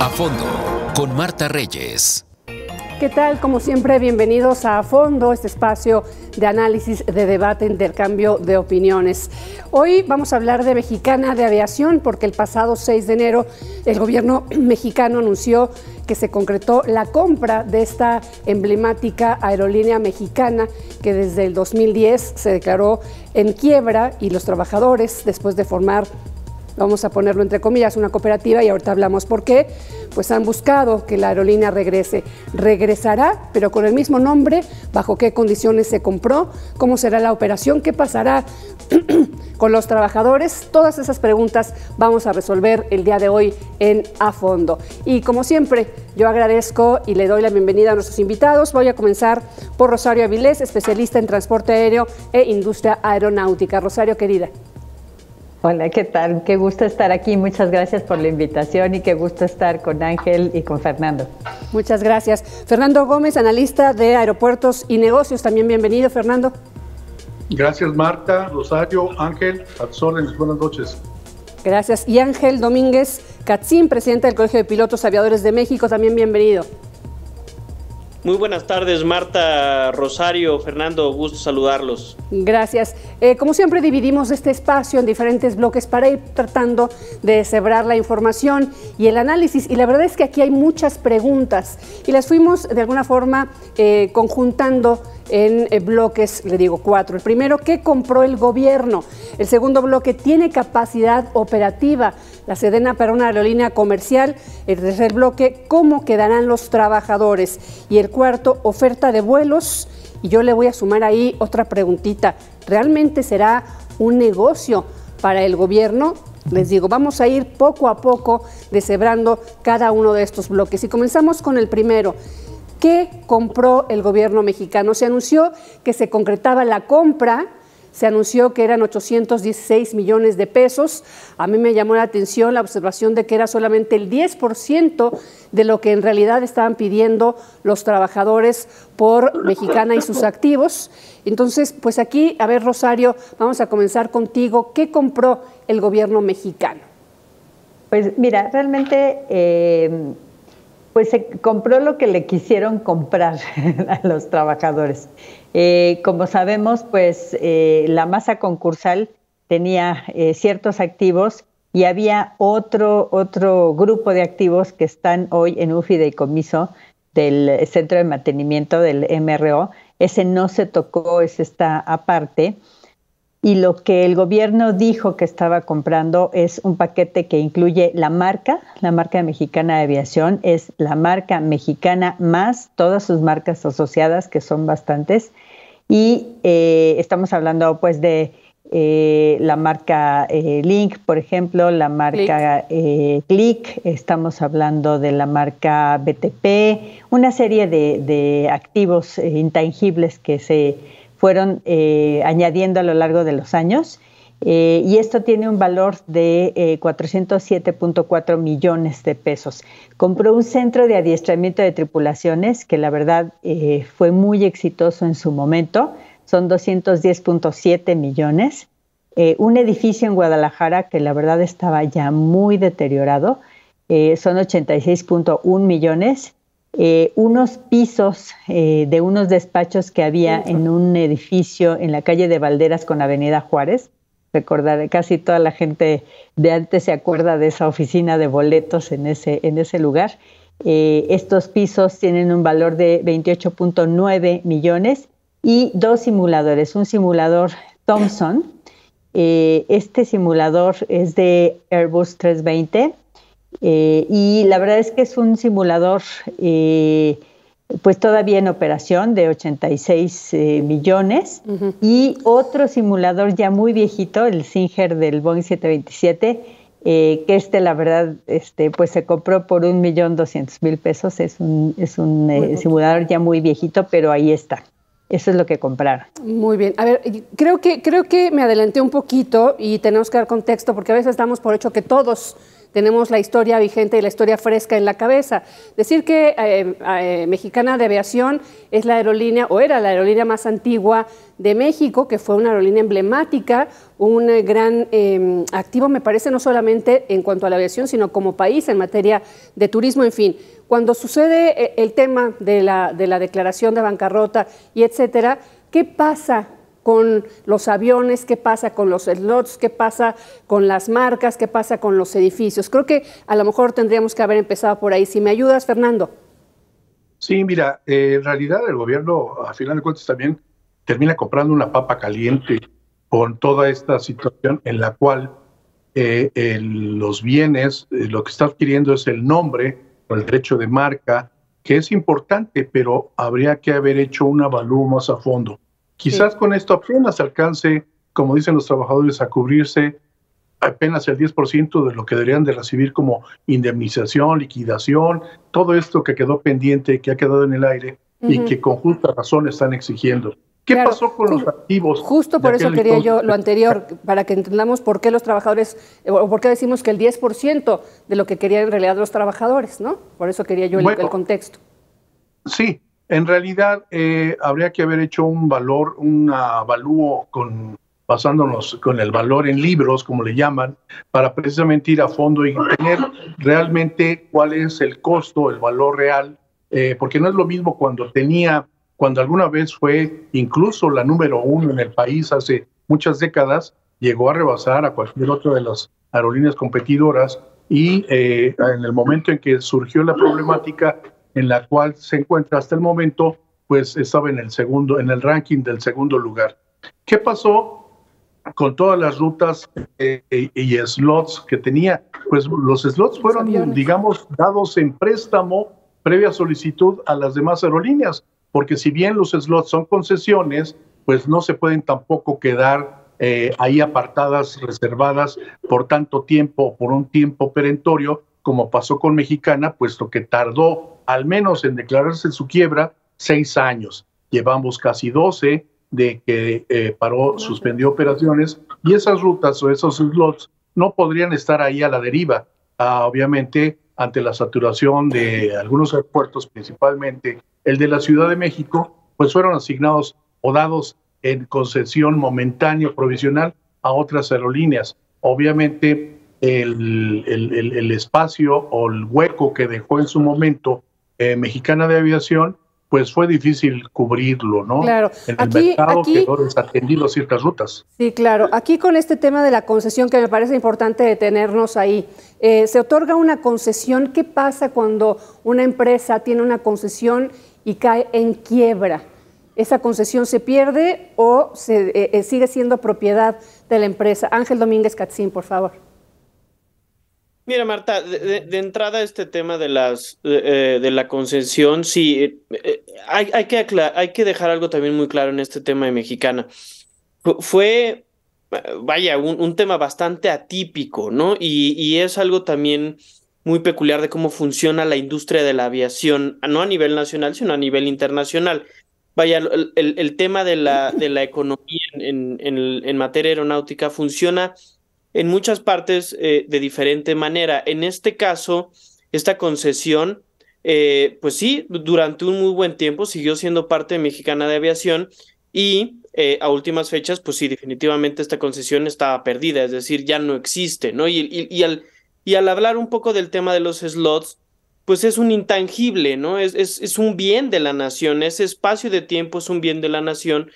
A fondo con Marta Reyes. ¿Qué tal? Como siempre, bienvenidos a, a Fondo, este espacio de análisis, de debate, intercambio de opiniones. Hoy vamos a hablar de Mexicana de Aviación, porque el pasado 6 de enero el gobierno mexicano anunció que se concretó la compra de esta emblemática aerolínea mexicana que desde el 2010 se declaró en quiebra y los trabajadores, después de formar vamos a ponerlo entre comillas, una cooperativa y ahorita hablamos por qué, pues han buscado que la aerolínea regrese. Regresará, pero con el mismo nombre, bajo qué condiciones se compró, cómo será la operación, qué pasará con los trabajadores. Todas esas preguntas vamos a resolver el día de hoy en A Fondo. Y como siempre, yo agradezco y le doy la bienvenida a nuestros invitados. Voy a comenzar por Rosario Avilés, especialista en transporte aéreo e industria aeronáutica. Rosario, querida. Hola, ¿qué tal? Qué gusto estar aquí. Muchas gracias por la invitación y qué gusto estar con Ángel y con Fernando. Muchas gracias. Fernando Gómez, analista de aeropuertos y negocios. También bienvenido, Fernando. Gracias, Marta, Rosario, Ángel, Absolen, buenas noches. Gracias. Y Ángel Domínguez Catzín, presidente del Colegio de Pilotos Aviadores de México, también bienvenido. Muy buenas tardes, Marta, Rosario, Fernando, gusto saludarlos. Gracias. Eh, como siempre, dividimos este espacio en diferentes bloques para ir tratando de cebrar la información y el análisis. Y la verdad es que aquí hay muchas preguntas y las fuimos de alguna forma eh, conjuntando en eh, bloques, le digo cuatro. El primero, ¿qué compró el gobierno? El segundo bloque, ¿tiene capacidad operativa la Sedena para una aerolínea comercial? El tercer bloque, ¿cómo quedarán los trabajadores? Y el cuarto, oferta de vuelos. Y yo le voy a sumar ahí otra preguntita. ¿Realmente será un negocio para el gobierno? Les digo, vamos a ir poco a poco deshebrando cada uno de estos bloques. Y comenzamos con el primero. ¿Qué compró el gobierno mexicano? Se anunció que se concretaba la compra se anunció que eran 816 millones de pesos. A mí me llamó la atención la observación de que era solamente el 10% de lo que en realidad estaban pidiendo los trabajadores por Mexicana y sus activos. Entonces, pues aquí, a ver, Rosario, vamos a comenzar contigo. ¿Qué compró el gobierno mexicano? Pues mira, realmente... Eh, pues se compró lo que le quisieron comprar a los trabajadores. Eh, como sabemos, pues eh, la masa concursal tenía eh, ciertos activos y había otro, otro grupo de activos que están hoy en y comiso del Centro de Mantenimiento del MRO. Ese no se tocó, ese está aparte y lo que el gobierno dijo que estaba comprando es un paquete que incluye la marca, la marca mexicana de aviación, es la marca mexicana más todas sus marcas asociadas, que son bastantes, y eh, estamos hablando pues de eh, la marca eh, Link, por ejemplo, la marca Click. estamos hablando de la marca BTP, una serie de activos intangibles que se fueron eh, añadiendo a lo largo de los años. Eh, y esto tiene un valor de 407.4 eh, millones de pesos. Compró un centro de adiestramiento de tripulaciones que la verdad fue muy exitoso en su momento. Son 210.7 millones. un edificio en Guadalajara que la verdad estaba ya muy deteriorado. son 86.1 millones eh, unos pisos eh, de unos despachos que había en un edificio en la calle de Valderas con Avenida Juárez. Recordaré, casi toda la gente de antes se acuerda de esa oficina de boletos en ese, en ese lugar. Eh, estos pisos tienen un valor de 28.9 millones y dos simuladores, un simulador Thomson. este simulador es de Airbus 320 eh, y la verdad es que es un simulador eh, pues todavía en operación de 86 eh, millones y otro simulador ya muy viejito, el Singer del Boeing 727, que este la verdad este, pues se compró por un millón doscientos mil pesos, es un, es un simulador ya muy viejito, pero ahí está. Eso es lo que comprar Muy bien. A ver, creo que, creo que me adelanté un poquito y tenemos que dar contexto porque a veces damos por hecho que todos tenemos la historia vigente y la historia fresca en la cabeza. Decir que eh, eh, Mexicana de Aviación es la aerolínea o era la aerolínea más antigua de México, que fue una aerolínea emblemática, un eh, gran em, activo, me parece, no solamente en cuanto a la aviación, sino como país en materia de turismo, en fin. Cuando sucede el tema de la, de la declaración de bancarrota y etcétera, ¿qué pasa con los aviones, qué pasa con los slots, qué pasa con las marcas, qué pasa con los edificios. Creo que a lo mejor tendríamos que haber empezado por ahí. Si me ayudas, Fernando. Sí, mira, eh, en realidad el gobierno, a final de cuentas, también termina comprando una papa caliente con toda esta situación en la cual eh, los bienes, eh, lo que está adquiriendo es el nombre o el derecho de marca, que es importante, pero habría que haber hecho una avalúo más a fondo. Quizás con esto apenas alcance, como dicen los trabajadores, a cubrirse apenas el 10% de lo que deberían de recibir como indemnización, liquidación, todo esto que quedó pendiente, que ha quedado en el aire y que con justa razón están exigiendo. ¿Qué pasó con los activos? Justo por eso quería yo lo anterior, para que entendamos por qué los trabajadores, eh, o por qué decimos que el 10% de lo que querían en realidad los trabajadores, ¿no? Por eso quería yo el, contexto. Sí, en realidad, eh, habría que haber hecho un valor, un avalúo con, basándonos con el valor en libros, como le llaman, para precisamente ir a fondo y tener realmente cuál es el costo, el valor real, eh, porque no es lo mismo cuando tenía, cuando alguna vez fue incluso la número uno en el país hace muchas décadas, llegó a rebasar a cualquier otra de las aerolíneas competidoras y eh, en el momento en que surgió la problemática en la cual se encuentra hasta el momento, pues estaba en el segundo, en el ranking del segundo lugar. ¿Qué pasó con todas las rutas eh, y slots que tenía? Pues los slots fueron, digamos, dados en préstamo previa solicitud a las demás aerolíneas, porque si bien los slots son concesiones, pues no se pueden tampoco quedar eh, ahí apartadas, reservadas por tanto tiempo, por un tiempo perentorio, como pasó con Mexicana, puesto que tardó al menos en declararse su quiebra seis años. Llevamos casi 12 de que eh, paró, suspendió operaciones y esas rutas o esos slots no podrían estar ahí a la deriva. Ah, obviamente, ante la saturación de algunos aeropuertos, principalmente el de la Ciudad de México, pues fueron asignados o dados en concesión momentánea provisional a otras aerolíneas. Obviamente, el, el, espacio o el hueco que dejó en su momento eh, Mexicana de Aviación, pues fue difícil cubrirlo, ¿no? En el mercado quedó desatendido ciertas rutas. Sí, claro. Aquí con este tema de la concesión, que me parece importante detenernos ahí, eh, se otorga una concesión. ¿Qué pasa cuando una empresa tiene una concesión y cae en quiebra? ¿Esa concesión se pierde o se, eh, sigue siendo propiedad de la empresa? Ángel Domínguez Catzín, por favor. Mira, Marta, de, entrada este tema de las de, eh, la concesión, sí, eh, eh, hay, que hay que dejar algo también muy claro en este tema de Mexicana. Fue, vaya, un, tema bastante atípico, ¿no? Y, es algo también muy peculiar de cómo funciona la industria de la aviación, no a nivel nacional, sino a nivel internacional. Vaya, el, tema de la, de la economía en, en materia aeronáutica funciona en muchas partes eh, de diferente manera. En este caso, esta concesión, eh, pues sí, durante un muy buen tiempo siguió siendo parte mexicana de aviación y eh, a últimas fechas, pues sí, definitivamente esta concesión estaba perdida, es decir, ya no existe, ¿no? Y, y, al, y al, hablar un poco del tema de los slots, pues es un intangible, ¿no? Es, es, es un bien de la nación, ese espacio de tiempo es un bien de la nación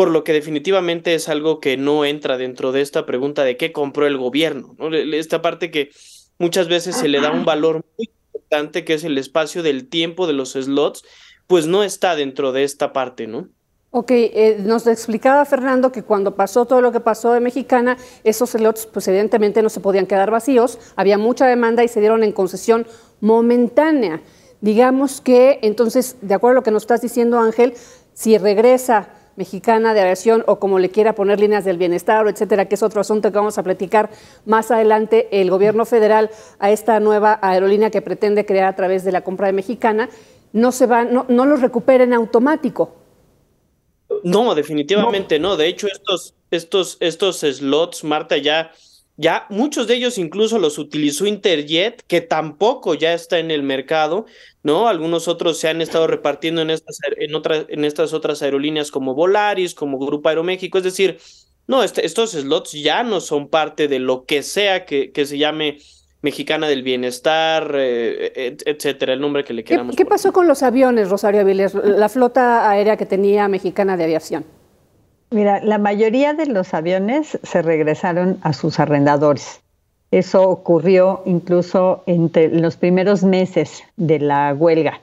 por lo que definitivamente es algo que no entra dentro de esta pregunta de qué compró el gobierno, esta parte que muchas veces se le da un valor muy importante que es el espacio del tiempo de los slots, pues no está dentro de esta parte, ¿no? Ok, eh, nos explicaba Fernando que cuando pasó todo lo que pasó de Mexicana, esos slots pues evidentemente no se podían quedar vacíos, había mucha demanda y se dieron en concesión momentánea. Digamos que entonces, de acuerdo a lo que nos estás diciendo Ángel, si regresa mexicana de aviación o como le quiera poner líneas del bienestar, etcétera, que es otro asunto que vamos a platicar más adelante, el gobierno federal a esta nueva aerolínea que pretende crear a través de la compra de mexicana, no se van, no, los recuperen automático. No, definitivamente no. no. De hecho, estos, estos, estos slots, Marta, ya ya muchos de ellos incluso los utilizó Interjet, que tampoco ya está en el mercado, ¿no? Algunos otros se han estado repartiendo en estas, en otras, en estas otras aerolíneas como Volaris, como Grupo Aeroméxico, es decir, no, este, estos slots ya no son parte de lo que sea que, que se llame Mexicana del Bienestar, eh, e, etcétera, el nombre que le queramos. ¿Qué, qué pasó con los aviones, Rosario Avilés, la flota aérea que tenía Mexicana de Aviación? Mira, la mayoría de los aviones se regresaron a sus arrendadores. Eso ocurrió incluso entre los primeros meses de la huelga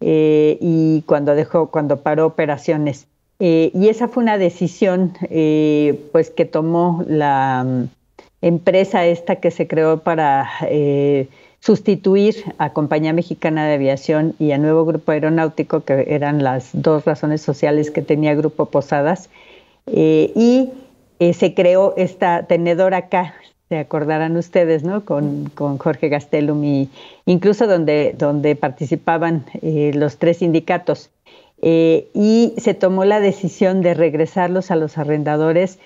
eh, y cuando dejó, cuando paró operaciones. Eh, y esa fue una decisión, eh, pues, que tomó la mm, empresa esta que se creó para sustituir a Compañía Mexicana de Aviación y a Nuevo Grupo Aeronáutico, que eran las dos razones sociales que tenía Grupo Posadas, eh, y eh, se creó esta tenedora acá, se acordarán ustedes, ¿no? Con, Jorge Gastelum y incluso donde, donde participaban eh, los tres sindicatos. y se tomó la decisión de regresarlos a los arrendadores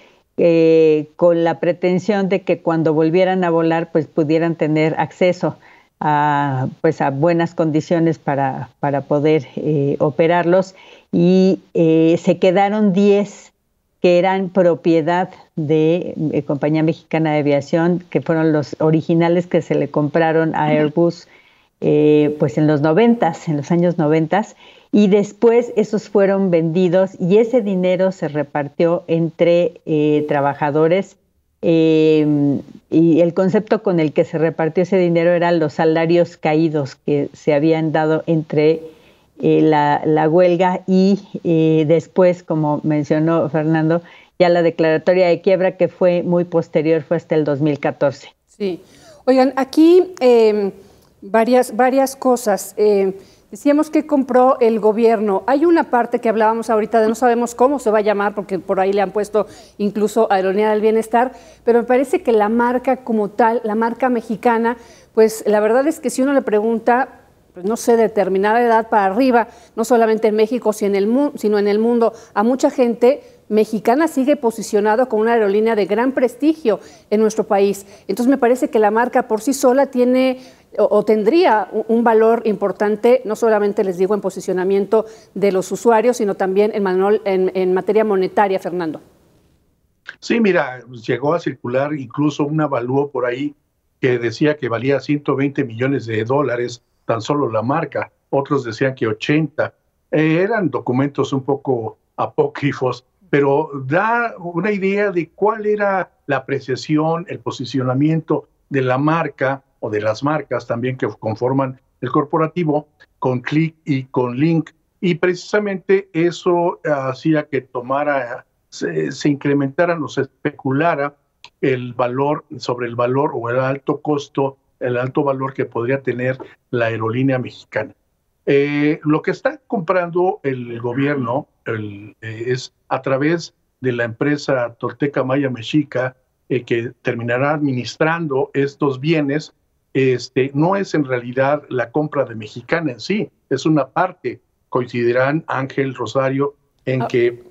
con la pretensión de que cuando volvieran a volar, pues pudieran tener acceso a, pues a buenas condiciones para, poder operarlos y se quedaron 10 que eran propiedad de eh, Compañía Mexicana de Aviación, que fueron los originales que se le compraron a Airbus eh, pues en los noventas, en los años noventas, y después esos fueron vendidos y ese dinero se repartió entre eh, trabajadores em, y el concepto con el que se repartió ese dinero eran los salarios caídos que se habían dado entre eh, la, huelga y eh, después, como mencionó Fernando, ya la declaratoria de quiebra que fue muy posterior, fue hasta el 2014. Sí, oigan, aquí eh, varias, varias cosas. Decíamos que compró el gobierno. Hay una parte que hablábamos ahorita de no sabemos cómo se va a llamar, porque por ahí le han puesto incluso ironía del Bienestar, pero me parece que la marca como tal, la marca mexicana, pues la verdad es que si uno le pregunta, pues, no sé, determinada edad para arriba, no solamente en México, sino en el mundo, a mucha gente mexicana sigue posicionada como una aerolínea de gran prestigio en nuestro país. Entonces me parece que la marca por sí sola tiene o, tendría un valor importante, no solamente les digo en posicionamiento de los usuarios, sino también en, en, en materia monetaria, Fernando. Sí, mira, llegó a circular incluso un avalúo por ahí que decía que valía 120 millones de dólares tan solo la marca, otros decían que 80. Eh, eran documentos un poco apócrifos, pero da una idea de cuál era la apreciación, el posicionamiento de la marca o de las marcas también que conforman el corporativo con Click y con Link. Y precisamente eso hacía que tomara, se, incrementara, o se especulara el valor sobre el valor o el alto costo el alto valor que podría tener la aerolínea mexicana. Eh, lo que está comprando el gobierno eh, es a través de la empresa Tolteca Maya Mexica, eh, que terminará administrando estos bienes, este, no es en realidad la compra de Mexicana en sí, es una parte, coincidirán Ángel Rosario, en ah. que,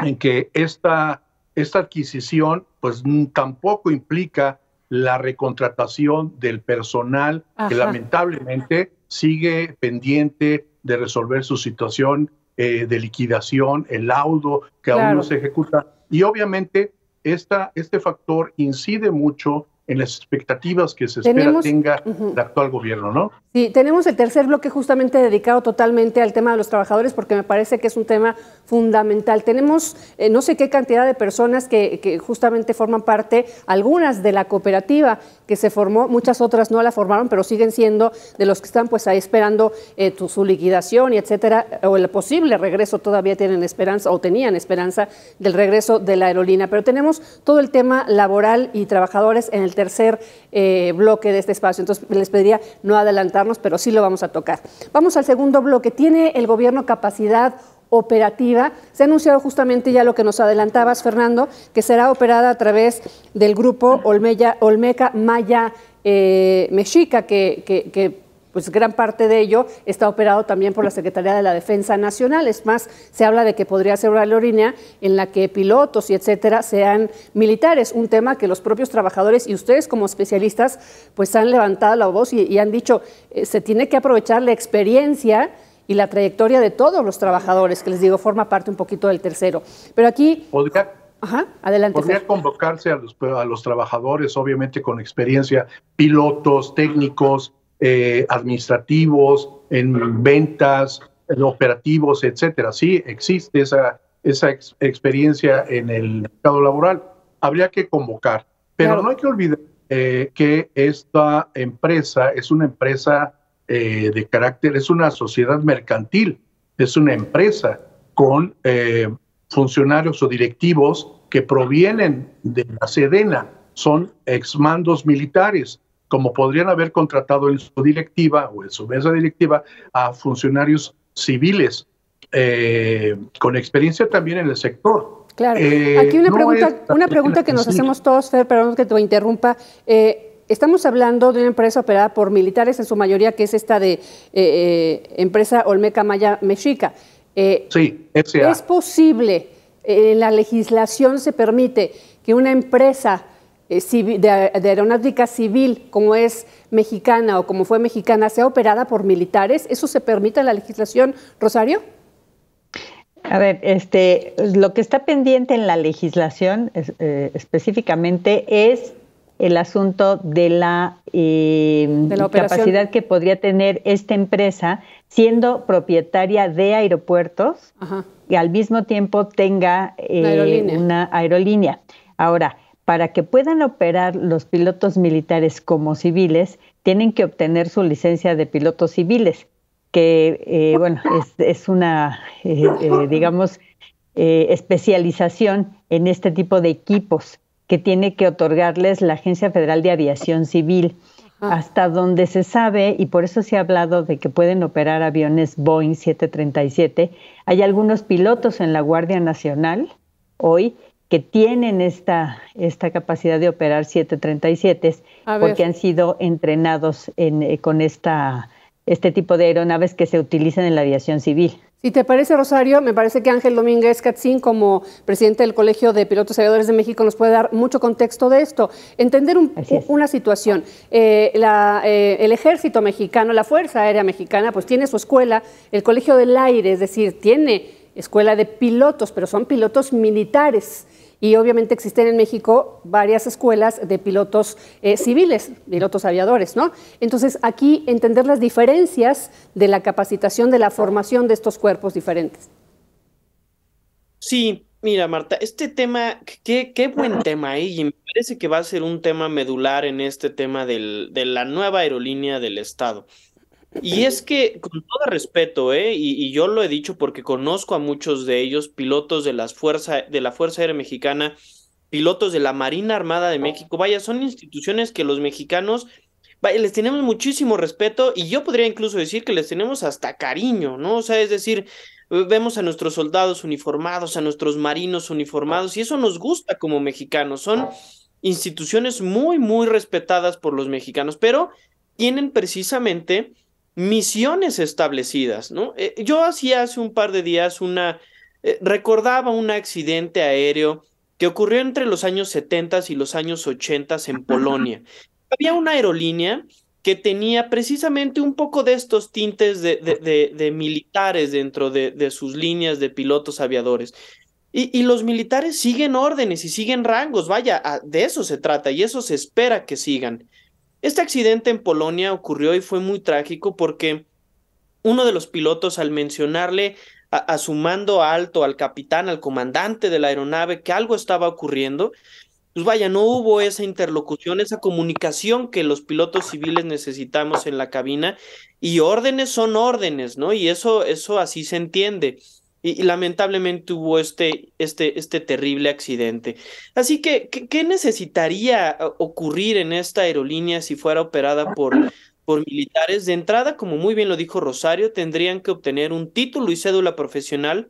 en que esta, esta adquisición pues tampoco implica la recontratación del personal que lamentablemente sigue pendiente de resolver su situación eh, de liquidación, el laudo que aún no se ejecuta. Y obviamente esta, este factor incide mucho en las expectativas que se espera tenga el actual gobierno, ¿no? Sí, tenemos el tercer bloque justamente dedicado totalmente al tema de los trabajadores, porque me parece que es un tema fundamental. Tenemos eh, no sé qué cantidad de personas que, justamente forman parte, algunas de la cooperativa que se formó, muchas otras no la formaron, pero siguen siendo de los que están pues ahí esperando eh, su liquidación y etcétera, o el posible regreso, todavía tienen esperanza o tenían esperanza del regreso de la aerolínea. Pero tenemos todo el tema laboral y trabajadores en el tercer eh, bloque de este espacio. Entonces les pediría no adelantarnos, pero sí lo vamos a tocar. Vamos al segundo bloque. ¿Tiene el gobierno capacidad operativa. Se ha anunciado justamente ya lo que nos adelantabas, Fernando, que será operada a través del grupo Olmeca Maya eh, Mexica, que, pues gran parte de ello está operado también por la Secretaría de la Defensa Nacional. Es más, se habla de que podría ser una aerolínea en la que pilotos y etcétera sean militares, un tema que los propios trabajadores y ustedes como especialistas pues han levantado la voz y, han dicho, eh, se tiene que aprovechar la experiencia y la trayectoria de todos los trabajadores, que les digo, forma parte un poquito del tercero. Pero aquí... ¿Podría, adelante, convocarse a los, trabajadores, obviamente con experiencia, pilotos, técnicos, eh, administrativos, en ventas, operativos, etcétera. Sí, existe esa, esa experiencia en el mercado laboral. Habría que convocar. Pero no hay que olvidar eh, que esta empresa es una empresa eh, de carácter, es una sociedad mercantil, es una empresa con eh, funcionarios o directivos que provienen de la Sedena, son exmandos militares, como podrían haber contratado en su directiva o en su mesa directiva a funcionarios civiles eh, con experiencia también en el sector. Claro. Aquí una pregunta, una pregunta que nos hacemos todos, Fer, perdón que te interrumpa. Eh, Estamos hablando de una empresa operada por militares en su mayoría, que es esta de eh, eh, empresa Olmeca Maya Mexica. Eh, sí, cierto. ¿Es posible, en la legislación se permite que una empresa eh, de, aeronáutica civil, como es mexicana o como fue mexicana, sea operada por militares? ¿Eso se permite en la legislación, Rosario? A ver, este, lo que está pendiente en la legislación específicamente es el asunto de la, eh, capacidad que podría tener esta empresa siendo propietaria de aeropuertos y al mismo tiempo tenga eh, una aerolínea. Ahora, para que puedan operar los pilotos militares como civiles, tienen que obtener su licencia de pilotos civiles, que, eh, bueno, es, es una, digamos, especialización en este tipo de equipos que tiene que otorgarles la Agencia Federal de Aviación Civil. Ah. Hasta donde se sabe, y por eso se ha hablado de que pueden operar aviones Boeing 737, hay algunos pilotos en la Guardia Nacional hoy que tienen esta, esta capacidad de operar 737 porque han sido entrenados eh, con esta, este tipo de aeronaves que se utilizan en la aviación civil. Si te parece, Rosario, me parece que Ángel Domínguez Catzín, como presidente del Colegio de Pilotos Aviadores de México, nos puede dar mucho contexto de esto. Entender una situación. Eh, eh, el ejército mexicano, la Fuerza Aérea Mexicana, pues tiene su escuela, el Colegio del Aire, es decir, tiene escuela de pilotos, pero son pilotos militares y obviamente existen en México varias escuelas de pilotos eh, civiles, pilotos aviadores, ¿no? Entonces, aquí entender las diferencias de la capacitación, de la formación de estos cuerpos diferentes. Sí, mira, Marta, este tema, qué, buen tema, ¿eh? y me parece que va a ser un tema medular en este tema del, de la nueva aerolínea del Estado. Y es que, con todo respeto, ¿eh? y, yo lo he dicho porque conozco a muchos de ellos, pilotos de, las fuerza, de la Fuerza Aérea Mexicana, pilotos de la Marina Armada de México, vaya, son instituciones que los mexicanos vaya, les tenemos muchísimo respeto y yo podría incluso decir que les tenemos hasta cariño, ¿no? O sea, es decir, vemos a nuestros soldados uniformados, a nuestros marinos uniformados y eso nos gusta como mexicanos, son instituciones muy, muy respetadas por los mexicanos, pero tienen precisamente misiones establecidas, ¿no? Eh, yo hacía hace un par de días una, eh, recordaba un accidente aéreo que ocurrió entre los años 70 y los años 80 en Polonia. Había una aerolínea que tenía precisamente un poco de estos tintes de, militares dentro de, sus líneas de pilotos aviadores. Y, los militares siguen órdenes y siguen rangos, vaya, de eso se trata y eso se espera que sigan. Este accidente en Polonia ocurrió y fue muy trágico porque uno de los pilotos al mencionarle a, su mando alto, al capitán, al comandante de la aeronave, que algo estaba ocurriendo, pues vaya, no hubo esa interlocución, esa comunicación que los pilotos civiles necesitamos en la cabina y órdenes son órdenes, ¿no? Y eso, eso así se entiende y, lamentablemente hubo este, este, este terrible accidente. Así que, ¿qué, ¿qué, necesitaría ocurrir en esta aerolínea si fuera operada por, por militares? De entrada, como muy bien lo dijo Rosario, tendrían que obtener un título y cédula profesional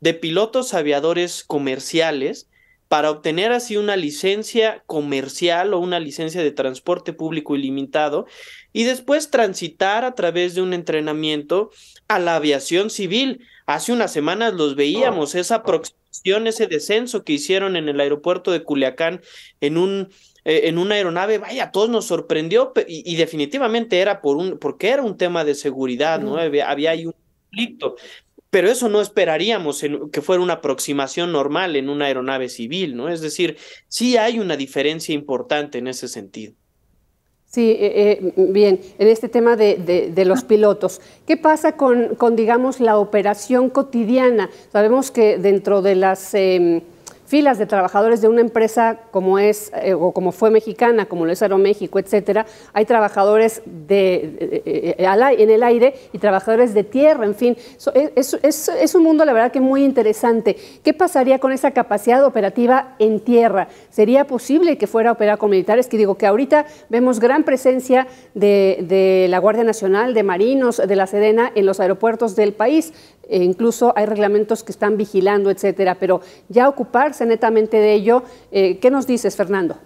de pilotos aviadores comerciales para obtener así una licencia comercial o una licencia de transporte público ilimitado y después transitar a través de un entrenamiento a la aviación civil. Hace unas semanas los veíamos, oh, esa oh. aproximación, ese descenso que hicieron en el aeropuerto de Culiacán en un eh, en una aeronave, vaya, a todos nos sorprendió y, definitivamente era por un, porque era un tema de seguridad, ¿no? Mm. Había, había ahí un conflicto. Pero eso no esperaríamos que fuera una aproximación normal en una aeronave civil, ¿no? Es decir, sí hay una diferencia importante en ese sentido. Sí, eh, eh, bien, en este tema de, los pilotos, ¿qué pasa con, digamos, la operación cotidiana? Sabemos que dentro de las... Em, filas de trabajadores de una empresa como es eh, o como fue mexicana, como lo es Aeroméxico, etcétera, hay trabajadores de, eh, eh, en el aire y trabajadores de tierra, en fin. E, es, un mundo, la verdad, que muy interesante. ¿Qué pasaría con esa capacidad operativa en tierra? ¿Sería posible que fuera operada con militares? Que digo que ahorita vemos gran presencia de, de la Guardia Nacional, de marinos, de la Sedena en los aeropuertos del país. E incluso hay reglamentos que están vigilando, etcétera, pero ya ocuparse netamente de ello, eh, ¿qué nos dices, Fernando?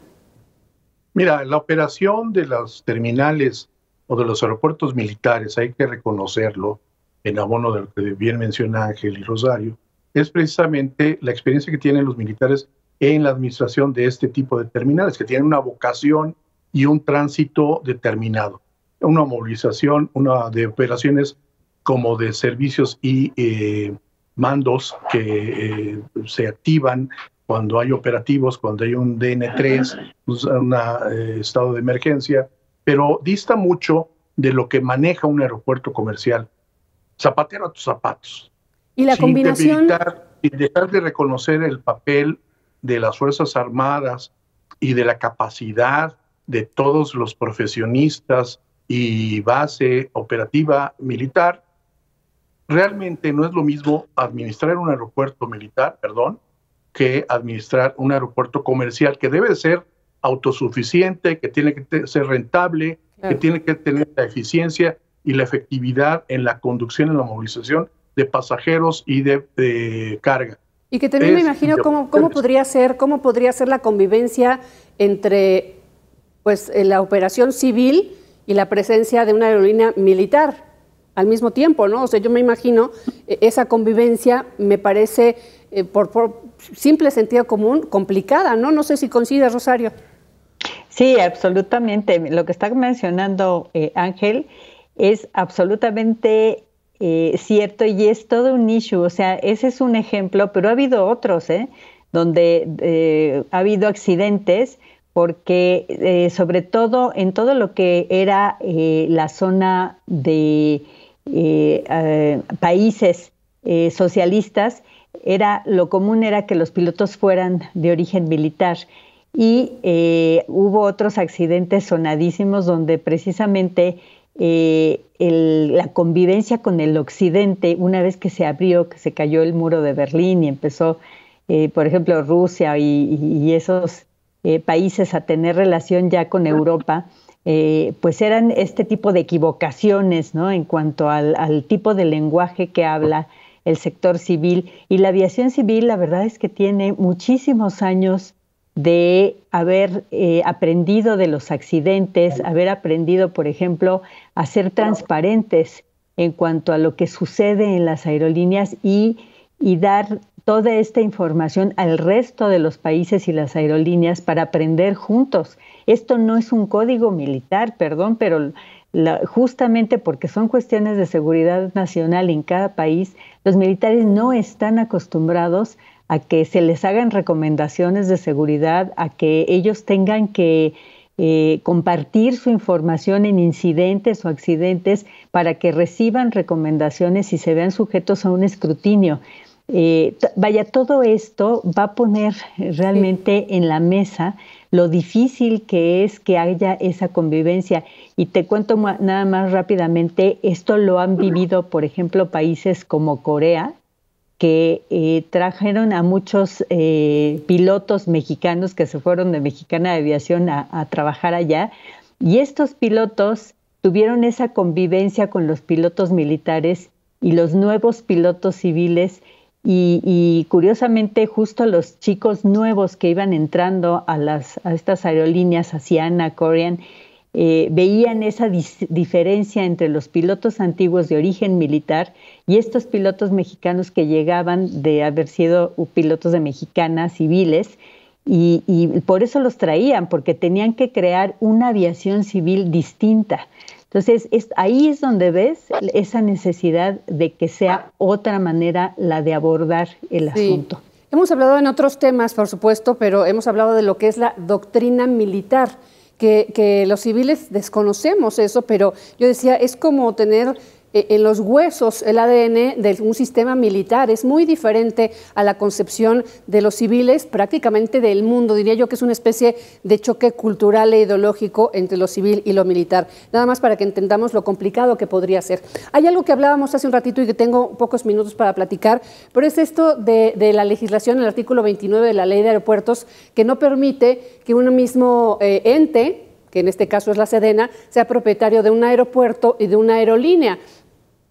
Mira, la operación de las terminales o de los aeropuertos militares, hay que reconocerlo, en abono de lo que bien menciona Ángel y Rosario, es precisamente la experiencia que tienen los militares en la administración de este tipo de terminales, que tienen una vocación y un tránsito determinado, una movilización, una de operaciones como de servicios y eh, mandos que eh, se activan cuando hay operativos, cuando hay un DN3, pues, un eh, estado de emergencia, pero dista mucho de lo que maneja un aeropuerto comercial. Zapatero a tus zapatos. Y la combinación... sin dejar de reconocer el papel de las Fuerzas Armadas y de la capacidad de todos los profesionistas y base operativa militar realmente no es lo mismo administrar un aeropuerto militar, perdón, que administrar un aeropuerto comercial que debe ser autosuficiente, que tiene que ser rentable, que tiene que tener la eficiencia y la efectividad en la conducción, y la movilización de pasajeros y de, carga. Y que también me imagino cómo, cómo, podría ser, cómo podría ser la convivencia entre pues, eh, la operación civil y la presencia de una aerolínea militar al mismo tiempo, ¿no? O sea, yo me imagino eh, esa convivencia me parece, eh, por, simple sentido común, complicada, ¿no? No sé si coincide, Rosario. Sí, absolutamente. Lo que está mencionando eh, Ángel es absolutamente cierto y es todo un issue. O sea, ese es un ejemplo, pero ha habido otros, ¿eh? Donde ha habido accidentes porque sobre todo en todo lo que era la zona de eh, eh, países eh, socialistas, era lo común era que los pilotos fueran de origen militar. Y hubo otros accidentes sonadísimos donde precisamente la convivencia con el occidente, una vez que se abrió, que se cayó el muro de Berlín y empezó, por ejemplo, Rusia y esos países a tener relación ya con Europa, eh, pues eran este tipo de equivocaciones en cuanto al, tipo de lenguaje que habla el sector civil. Y la aviación civil, la verdad es que tiene muchísimos años de haber eh, aprendido de los accidentes, haber aprendido, por ejemplo, a ser transparentes en cuanto a lo que sucede en las aerolíneas y dar toda esta información al resto de los países y las aerolíneas para aprender juntos esto no es un código militar, perdón, pero justamente porque son cuestiones de seguridad nacional en cada país, los militares no están acostumbrados a que se les hagan recomendaciones de seguridad, a que ellos tengan que eh, compartir su información en incidentes o accidentes para que reciban recomendaciones y se vean sujetos a un escrutinio. Eh, vaya, todo esto va a poner eh, realmente en la mesa lo difícil que es que haya esa convivencia. Y te cuento nada más rápidamente, esto lo han vivido, por ejemplo, países como Corea, que eh, trajeron a muchos pilotos mexicanos que se fueron de Mexicana de Aviación a trabajar allá. Y estos pilotos tuvieron esa convivencia con los pilotos militares y los nuevos pilotos civiles y, curiosamente, justo los chicos nuevos que iban entrando a, las, a estas aerolíneas, Asiana, Korean, eh, veían esa diferencia entre los pilotos antiguos de origen militar y estos pilotos mexicanos que llegaban de haber sido pilotos de mexicanas civiles. y por eso los traían, porque tenían que crear una aviación civil distinta. Entonces, es, ahí es donde ves esa necesidad de que sea otra manera la de abordar el asunto. Hemos hablado en otros temas, por supuesto, pero hemos hablado de lo que es la doctrina militar, que los civiles desconocemos eso, pero yo decía, es como tener eh, en los huesos el ADN de un sistema militar. Es muy diferente a la concepción de los civiles, prácticamente del mundo. Diría yo que es una especie de choque cultural e ideológico entre lo civil y lo militar. Nada más para que entendamos lo complicado que podría ser. Hay algo que hablábamos hace un ratito y que tengo pocos minutos para platicar, pero es esto de, la legislación, el artículo 29 de la ley de aeropuertos, que no permite que un mismo eh, ente que en este caso es la Sedena, sea propietario de un aeropuerto y de una aerolínea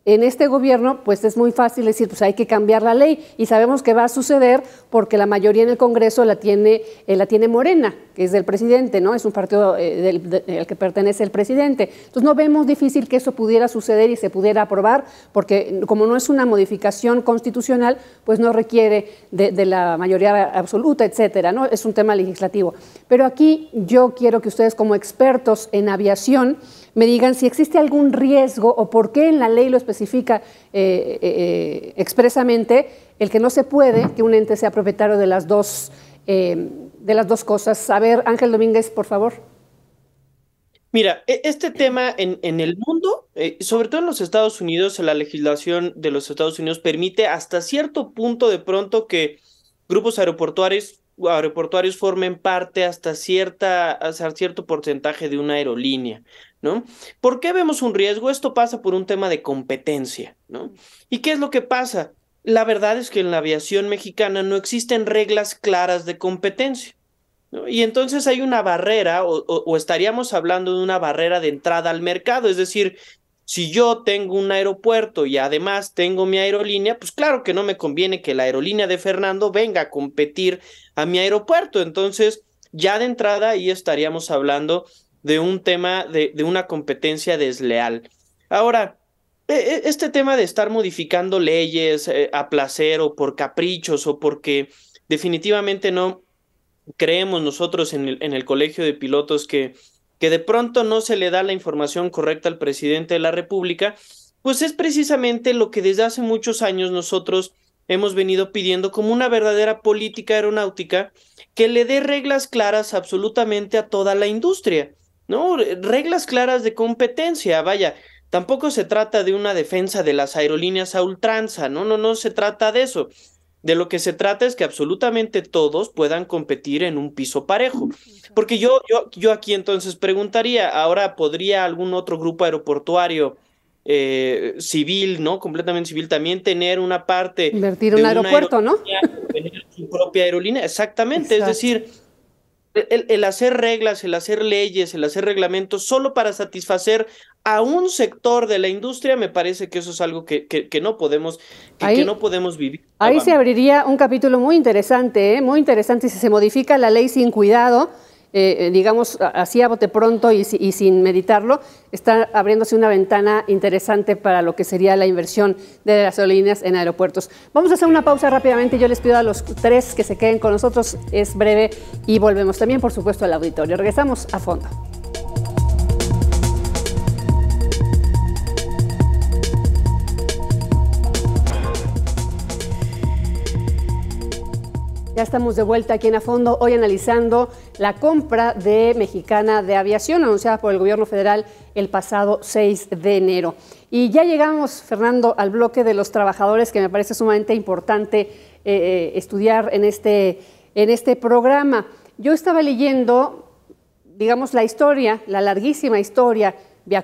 en este gobierno, pues es muy fácil decir, pues hay que cambiar la ley y sabemos que va a suceder porque la mayoría en el Congreso la tiene, eh, la tiene Morena, que es del presidente, ¿no? Es un partido eh, del, al que pertenece el presidente. Entonces no vemos difícil que eso pudiera suceder y se pudiera aprobar porque como no es una modificación constitucional, pues no requiere de, de la mayoría absoluta, etcétera, ¿no? Es un tema legislativo. Pero aquí yo quiero que ustedes como expertos en aviación me digan si existe algún riesgo o por qué en la ley lo especifica eh, eh, eh, expresamente el que no se puede que un ente sea propietario de las dos, de las dos cosas. A ver, Ángel Domínguez, por favor. Mira, e, este tema en, el mundo, sobre todo en los Estados Unidos, la legislación de los Estados Unidos permite hasta cierto punto de pronto que grupos aeroportuarios, aeroportuarios formen parte hasta, cierta, hasta cierto porcentaje de una aerolínea. ¿Por qué vemos un riesgo? Esto pasa por un tema de competencia, ¿no? ¿Y qué es lo que pasa? La verdad es que en la aviación mexicana no existen reglas claras de competencia. ¿no? Y entonces hay una barrera, o, o estaríamos hablando de una barrera de entrada al mercado, es decir, si yo tengo un aeropuerto y además tengo mi aerolínea, pues claro que no me conviene que la aerolínea de Fernando venga a competir a mi aeropuerto. Entonces, ya de entrada ahí estaríamos hablando de un tema, de, una competencia desleal. Ahora, e, e, este tema de estar modificando leyes eh, a placer o por caprichos o porque definitivamente no creemos nosotros en el, en el colegio de pilotos que, que de pronto no se le da la información correcta al presidente de la República, pues es precisamente lo que desde hace muchos años nosotros hemos venido pidiendo como una verdadera política aeronáutica que le dé reglas claras absolutamente a toda la industria. ¿no? Reglas claras de competencia, vaya. Tampoco se trata de una defensa de las aerolíneas a ultranza, no, no, no se trata de eso. De lo que se trata es que absolutamente todos puedan competir en un piso parejo. Porque yo, yo, yo aquí entonces preguntaría, ahora podría algún otro grupo aeroportuario eh, civil, ¿no? Completamente civil, también tener una parte... Invertir un aeropuerto, ¿no? Tener su propia aerolínea, exactamente. Es decir, el, hacer reglas, el hacer leyes, el hacer reglamentos solo para satisfacer a un sector de la industria, me parece que eso es algo que, que, no, podemos, que, no podemos vivir. Ahí se abriría un capítulo muy interesante, ¿eh? muy interesante si se modifica la ley sin cuidado eh, eh, digamos, así a bote pronto y, y, sin meditarlo, está abriéndose una ventana interesante para lo que sería la inversión de las aerolíneas en aeropuertos. Vamos a hacer una pausa rápidamente. Yo les pido a los tres que se queden con nosotros. Es breve y volvemos también, por supuesto, al auditorio. Regresamos a fondo. Ya estamos de vuelta aquí en A Fondo, hoy analizando la compra de Mexicana de Aviación anunciada por el gobierno federal el pasado 6 de enero. Y ya llegamos, Fernando, al bloque de los trabajadores que me parece sumamente importante eh, eh, estudiar en este, en este programa. Yo estaba leyendo, digamos, la historia, la larguísima historia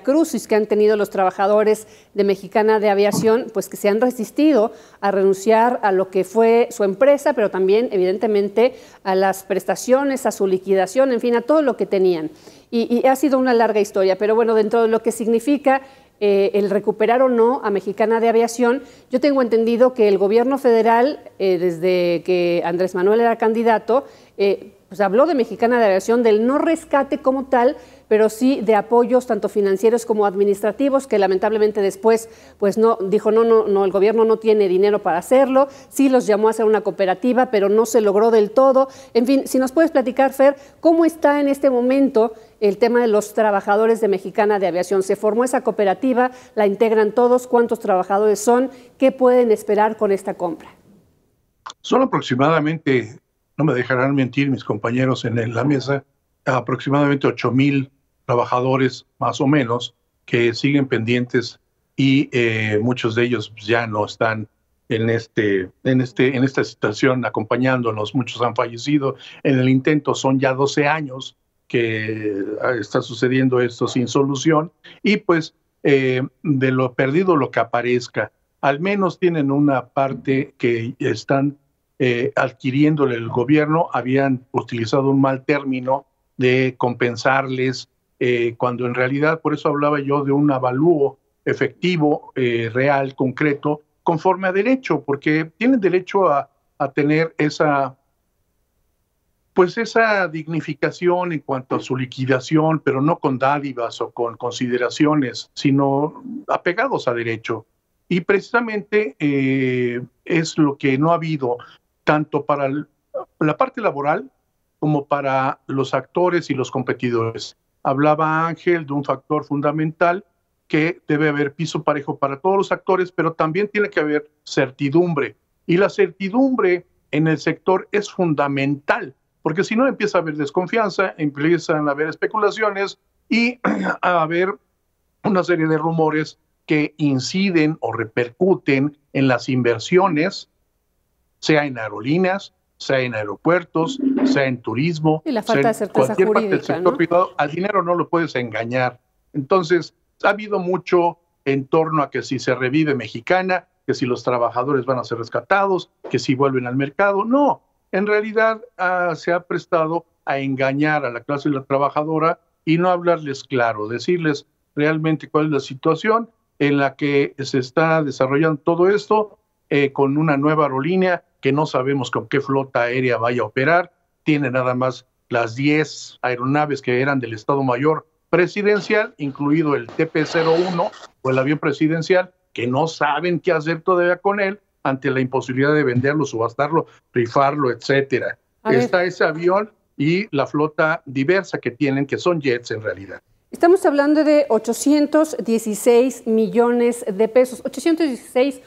crucis que han tenido los trabajadores de Mexicana de Aviación, pues que se han resistido a renunciar a lo que fue su empresa, pero también evidentemente a las prestaciones, a su liquidación, en fin, a todo lo que tenían. Y, ha sido una larga historia, pero bueno, dentro de lo que significa eh, el recuperar o no a Mexicana de Aviación. Yo tengo entendido que el gobierno federal, eh, desde que Andrés Manuel era candidato, eh, pues habló de Mexicana de Aviación, del no rescate como tal, pero sí de apoyos tanto financieros como administrativos, que lamentablemente después pues no dijo no, no, no, el gobierno no tiene dinero para hacerlo, sí los llamó a hacer una cooperativa, pero no se logró del todo. En fin, si nos puedes platicar, Fer, ¿cómo está en este momento el tema de los trabajadores de Mexicana de Aviación? ¿Se formó esa cooperativa? ¿La integran todos? ¿Cuántos trabajadores son? ¿Qué pueden esperar con esta compra? Son aproximadamente, no me dejarán mentir mis compañeros en la mesa, aproximadamente 8 mil trabajadores más o menos que siguen pendientes y eh, muchos de ellos ya no están en, este, en, este, en esta situación acompañándonos. Muchos han fallecido en el intento, son ya 12 años que ah, está sucediendo esto sin solución y pues eh, de lo perdido lo que aparezca. Al menos tienen una parte que están eh, adquiriéndole el gobierno, habían utilizado un mal término de compensarles eh, cuando en realidad por eso hablaba yo de un avalúo efectivo, eh, real, concreto, conforme a derecho, porque tienen derecho a, tener esa, pues esa dignificación en cuanto a su liquidación, pero no con dádivas o con consideraciones, sino apegados a derecho. Y precisamente eh, es lo que no ha habido tanto para la parte laboral como para los actores y los competidores hablaba Ángel de un factor fundamental que debe haber piso parejo para todos los actores, pero también tiene que haber certidumbre. Y la certidumbre en el sector es fundamental, porque si no empieza a haber desconfianza, empiezan a haber especulaciones y a haber una serie de rumores que inciden o repercuten en las inversiones, sea en aerolíneas, sea en aeropuertos, sea en turismo, cualquier parte del sector privado, al dinero no lo puedes engañar. Entonces, ha habido mucho en torno a que si se revive mexicana, que si los trabajadores van a ser rescatados, que si vuelven al mercado. No, en realidad ah, se ha prestado a engañar a la clase de la trabajadora y no hablarles claro, decirles realmente cuál es la situación en la que se está desarrollando todo esto eh, con una nueva aerolínea que no sabemos con qué flota aérea vaya a operar. Tiene nada más las 10 aeronaves que eran del Estado Mayor Presidencial, incluido el TP-01 o el avión presidencial, que no saben qué hacer todavía con él ante la imposibilidad de venderlo, subastarlo, rifarlo, etcétera. Está ese avión y la flota diversa que tienen, que son jets en realidad. Estamos hablando de 816 millones de pesos, 816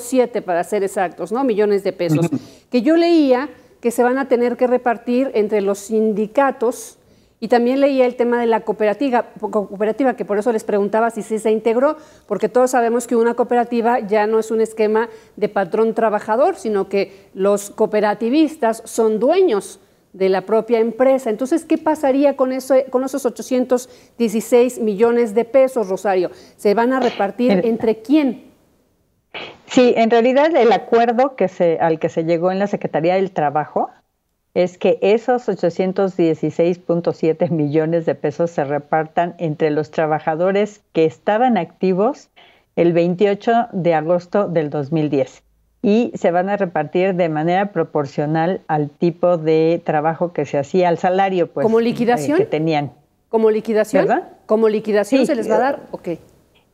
siete para ser exactos, ¿no? Millones de pesos. Que yo leía que se van a tener que repartir entre los sindicatos y también leía el tema de la cooperativa, cooperativa, que por eso les preguntaba si sí se integró, porque todos sabemos que una cooperativa ya no es un esquema de patrón trabajador, sino que los cooperativistas son dueños de la propia empresa. Entonces, ¿qué pasaría con, eso, con esos 816 millones de pesos, Rosario? ¿Se van a repartir entre quién? Sí, en realidad el acuerdo que se, al que se llegó en la Secretaría del Trabajo es que esos 816.7 millones de pesos se repartan entre los trabajadores que estaban activos el 28 de agosto del 2010 y se van a repartir de manera proporcional al tipo de trabajo que se hacía, al salario pues, ¿Como liquidación? Eh, que tenían. ¿Como liquidación? ¿Verdad? ¿Como liquidación se les va a eh, dar? ¿Qué?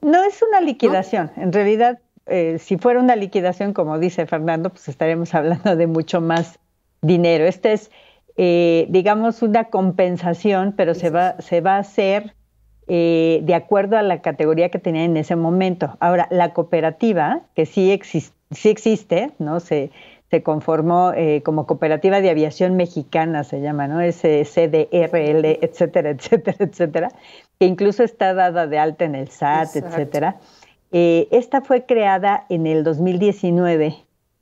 No es una liquidación, en realidad eh, si fuera una liquidación, como dice Fernando, pues estaríamos hablando de mucho más dinero. Esta es, eh, digamos, una compensación, pero se va, se va a hacer eh, de acuerdo a la categoría que tenía en ese momento. Ahora, la cooperativa, que sí, sí existe, ¿no? Se, se conformó como Cooperativa de Aviación Mexicana, se llama, ¿no? SCDRL, etcétera, etcétera, etcétera, que incluso está dada de alta en el SAT, etcétera eh, esta fue creada en el 2019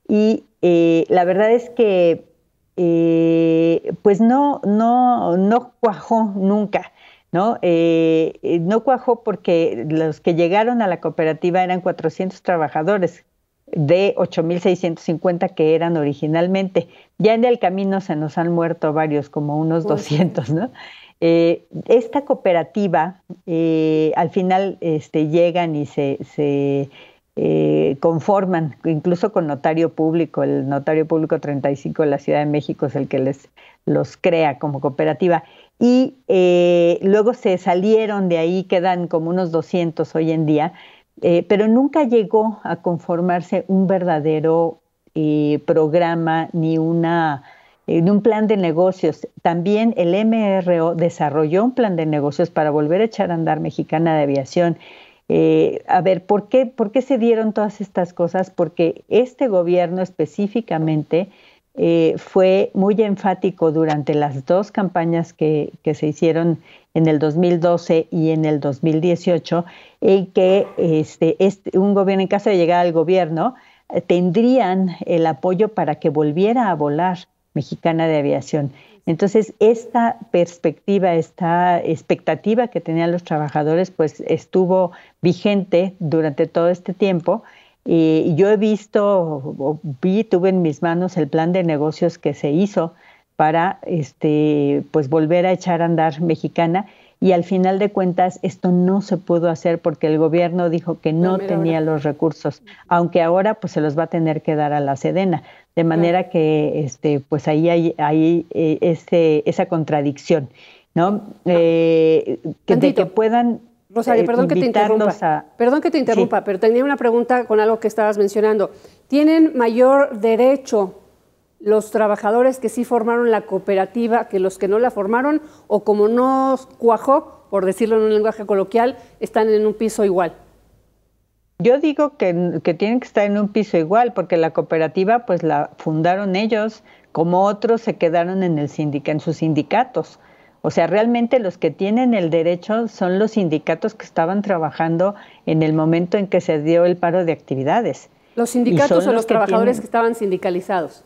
y eh, la verdad es que eh, pues no, no, no cuajó nunca. ¿no? no cuajó porque los que llegaron a la cooperativa eran 400 trabajadores de 8.650 que eran originalmente. Ya en el camino se nos han muerto varios, como unos 200, ¿no? Eh, esta cooperativa, eh, al final este, llegan y se, eh, conforman, incluso con notario público, el notario público 35 de la Ciudad de México es el que les los crea como cooperativa. Y luego se salieron de ahí, quedan como unos 200 hoy en día, pero nunca llegó a conformarse un verdadero programa ni una en eh, un plan de negocios. También el MRO desarrolló un plan de negocios para volver a echar a andar Mexicana de Aviación. Eh, a ver, ¿por qué, ¿por qué se dieron todas estas cosas? Porque este gobierno específicamente eh, fue muy enfático durante las dos campañas que, que, se hicieron en el 2012 y en el 2018, en que este, este, un gobierno, en caso de llegar al gobierno, tendrían el apoyo para que volviera a volar Mexicana de Aviación. Entonces, esta perspectiva, esta expectativa que tenían los trabajadores, pues estuvo vigente durante todo este tiempo. Y yo he visto, vi, tuve en mis manos el plan de negocios que se hizo para este, pues volver a echar a andar mexicana. Y al final de cuentas, esto no se pudo hacer porque el gobierno dijo que no, tenía los recursos, aunque ahora pues se los va a tener que dar a la Sedena. De manera que este, pues ahí hay, eh, esa contradicción, ¿no? Eh, que, que puedan Rosario, eh, perdón, que te interrumpa, perdón que te interrumpa, pero tenía una pregunta con algo que estabas mencionando. ¿Tienen mayor derecho los trabajadores que sí formaron la cooperativa que los que no la formaron o como no cuajó, por decirlo en un lenguaje coloquial, están en un piso igual? Yo digo que, tienen que estar en un piso igual, porque la cooperativa pues la fundaron ellos, como otros se quedaron en, el en sus sindicatos. O sea, realmente los que tienen el derecho son los sindicatos que estaban trabajando en el momento en que se dio el paro de actividades. Los sindicatos o los, trabajadores que, estaban sindicalizados.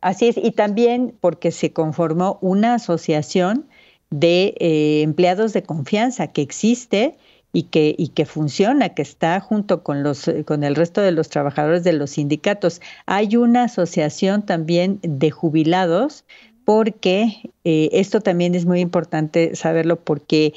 Así es, y también porque se conformó una asociación de eh, empleados de confianza que existe y que, y que funciona, que está junto con, los, con el resto de los trabajadores de los sindicatos. Hay una asociación también de jubilados porque eh, esto también es muy importante saberlo porque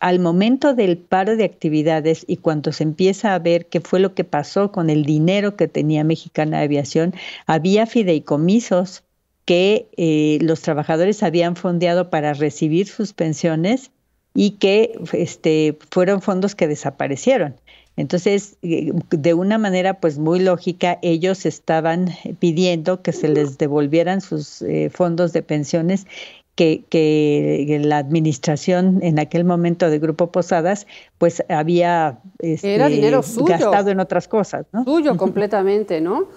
al momento del paro de actividades y cuando se empieza a ver qué fue lo que pasó con el dinero que tenía Mexicana Aviación, había fideicomisos que eh, los trabajadores habían fondeado para recibir sus pensiones y que este, fueron fondos que desaparecieron. Entonces, eh, de una manera pues muy lógica, ellos estaban pidiendo que se les devolvieran sus eh, fondos de pensiones que, que, la administración en aquel momento de Grupo Posadas pues había este, Era dinero gastado en otras cosas. ¿no? Suyo completamente, ¿no?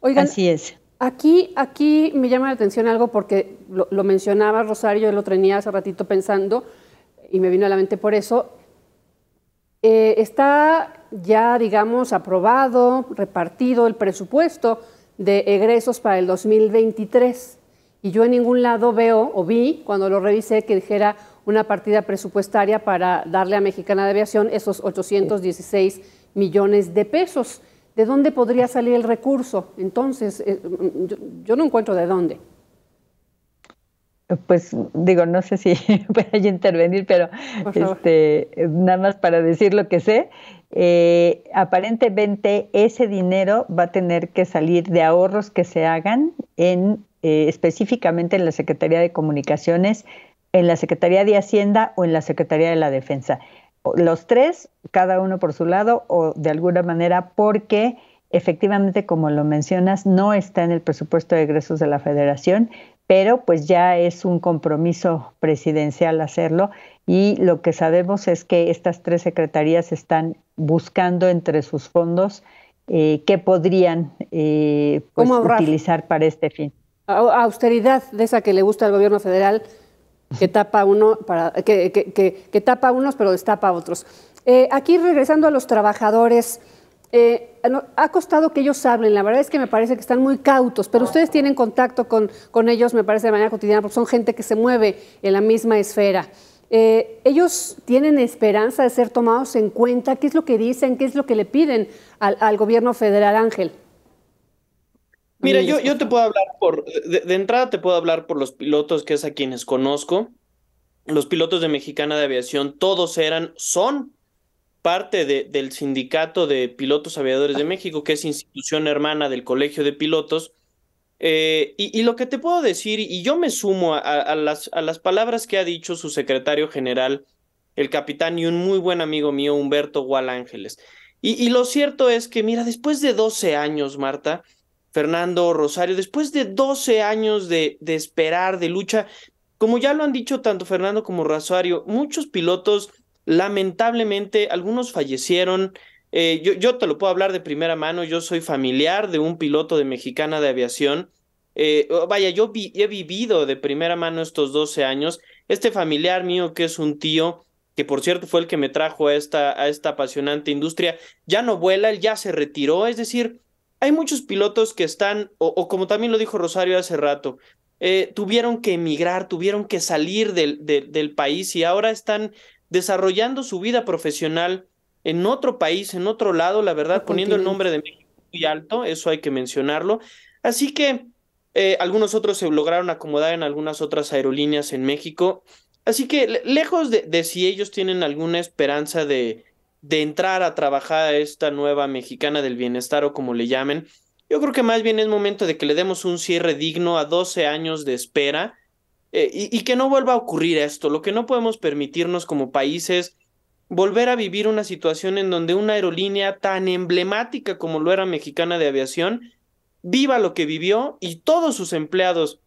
Oigan, Así es. Aquí, aquí me llama la atención algo porque lo, lo mencionaba Rosario, lo tenía hace ratito pensando y me vino a la mente por eso, eh, está ya, digamos, aprobado, repartido el presupuesto de egresos para el 2023. Y yo en ningún lado veo o vi cuando lo revisé que dijera una partida presupuestaria para darle a Mexicana de Aviación esos 816 millones de pesos. ¿De dónde podría salir el recurso? Entonces, eh, yo no encuentro de dónde pues digo, no sé si voy a intervenir, pero este, nada más para decir lo que sé, eh, aparentemente ese dinero va a tener que salir de ahorros que se hagan en eh, específicamente en la Secretaría de Comunicaciones, en la Secretaría de Hacienda o en la Secretaría de la Defensa. Los tres, cada uno por su lado o de alguna manera, porque efectivamente, como lo mencionas, no está en el presupuesto de egresos de la federación, pero pues ya es un compromiso presidencial hacerlo y lo que sabemos es que estas tres secretarías están buscando entre sus fondos eh, qué podrían eh, pues, utilizar para este fin. Austeridad de esa que le gusta al gobierno federal, que tapa uno para, que, tapa unos pero destapa a otros. Eh, aquí regresando a los trabajadores, eh, ha costado que ellos hablen, la verdad es que me parece que están muy cautos, pero ustedes tienen contacto con, con ellos, me parece, de manera cotidiana, porque son gente que se mueve en la misma esfera. Eh, ¿Ellos tienen esperanza de ser tomados en cuenta? ¿Qué es lo que dicen? ¿Qué es lo que le piden al, gobierno federal, Ángel? Mira, yo, yo, te puedo hablar por, de, entrada te puedo hablar por los pilotos que es a quienes conozco. Los pilotos de Mexicana de Aviación, todos eran, son parte del Sindicato de Pilotos Aviadores de México, que es institución hermana del Colegio de Pilotos. Eh, y, lo que te puedo decir, y yo me sumo a, las, a las palabras que ha dicho su secretario general, el capitán y un muy buen amigo mío, Humberto Gual Ángeles. Y, lo cierto es que, mira, después de 12 años, Marta, Fernando Rosario, después de 12 años de, de esperar, de lucha, como ya lo han dicho tanto Fernando como Rosario, muchos pilotos lamentablemente algunos fallecieron. Eh, yo, te lo puedo hablar de primera mano, yo soy familiar de un piloto de Mexicana de Aviación. Eh, oh, vaya, yo he vivido de primera mano estos 12 años. Este familiar mío, que es un tío, que por cierto fue el que me trajo a esta, a esta apasionante industria, ya no vuela, él ya se retiró. Es decir, hay muchos pilotos que están, o, como también lo dijo Rosario hace rato, eh, tuvieron que emigrar, tuvieron que salir del país y ahora están desarrollando su vida profesional en otro país, en otro lado, la verdad, poniendo el nombre de México muy alto, eso hay que mencionarlo. Así que eh, algunos otros se lograron acomodar en algunas otras aerolíneas en México. Así que lejos de, si ellos tienen alguna esperanza de, de, entrar a trabajar a esta nueva mexicana del bienestar o como le llamen, yo creo que más bien es momento de que le demos un cierre digno a 12 años de espera eh, y, que no vuelva a ocurrir esto. Lo que no podemos permitirnos como países volver a vivir una situación en donde una aerolínea tan emblemática como lo era Mexicana de Aviación viva lo que vivió y todos sus empleados,